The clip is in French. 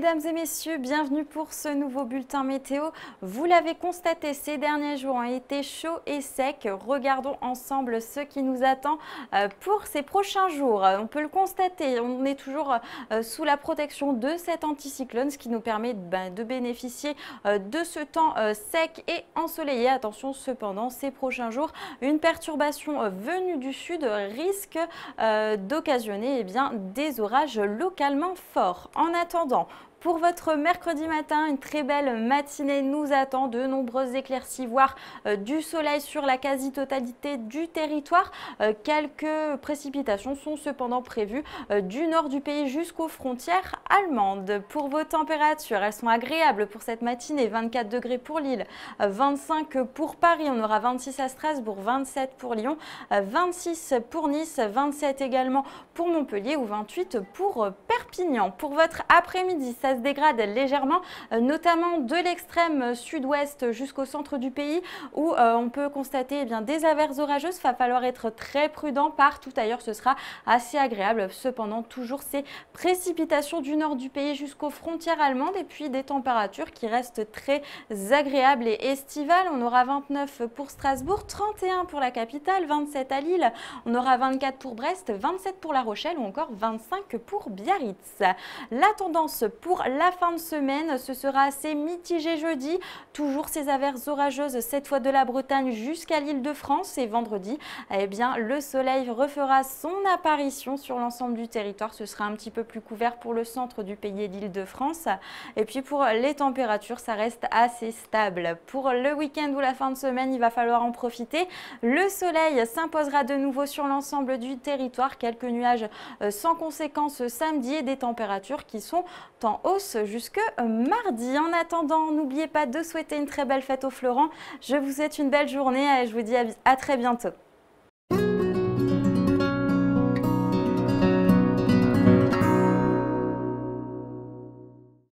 Mesdames et messieurs, bienvenue pour ce nouveau bulletin météo. Vous l'avez constaté, ces derniers jours ont été chauds et secs. Regardons ensemble ce qui nous attend euh, pour ces prochains jours. On peut le constater, on est toujours euh, sous la protection de cet anticyclone, ce qui nous permet ben, de bénéficier euh, de ce temps sec et ensoleillé. Attention cependant, ces prochains jours, une perturbation venue du sud risque d'occasionner eh des orages localement forts. En attendant, pour votre mercredi matin, une très belle matinée nous attend. De nombreuses éclaircies, voire euh, du soleil sur la quasi-totalité du territoire. Euh, quelques précipitations sont cependant prévues euh, du nord du pays jusqu'aux frontières allemandes. Pour vos températures, elles sont agréables pour cette matinée. 24 degrés pour Lille, 25 pour Paris. On aura 26 à Strasbourg, 27 pour Lyon, 26 pour Nice, 27 également pour Montpellier ou 28 pour Paris. Pour votre après-midi, ça se dégrade légèrement, euh, notamment de l'extrême euh, sud-ouest jusqu'au centre du pays où euh, on peut constater eh bien, des averses orageuses. Il va falloir être très prudent. Partout ailleurs, ce sera assez agréable. Cependant, toujours ces précipitations du nord du pays jusqu'aux frontières allemandes et puis des températures qui restent très agréables et estivales. On aura 29 pour Strasbourg, 31 pour la capitale, 27 à Lille, on aura 24 pour Brest, 27 pour La Rochelle ou encore 25 pour Biarritz. La tendance pour la fin de semaine, ce sera assez mitigé jeudi. Toujours ces averses orageuses, cette fois de la Bretagne jusqu'à l'île de France. Et vendredi, eh bien, le soleil refera son apparition sur l'ensemble du territoire. Ce sera un petit peu plus couvert pour le centre du pays et l'île de France. Et puis pour les températures, ça reste assez stable. Pour le week-end ou la fin de semaine, il va falloir en profiter. Le soleil s'imposera de nouveau sur l'ensemble du territoire. Quelques nuages euh, sans conséquence samedi des températures qui sont en hausse jusque mardi. En attendant, n'oubliez pas de souhaiter une très belle fête au Florent. Je vous souhaite une belle journée et je vous dis à très bientôt.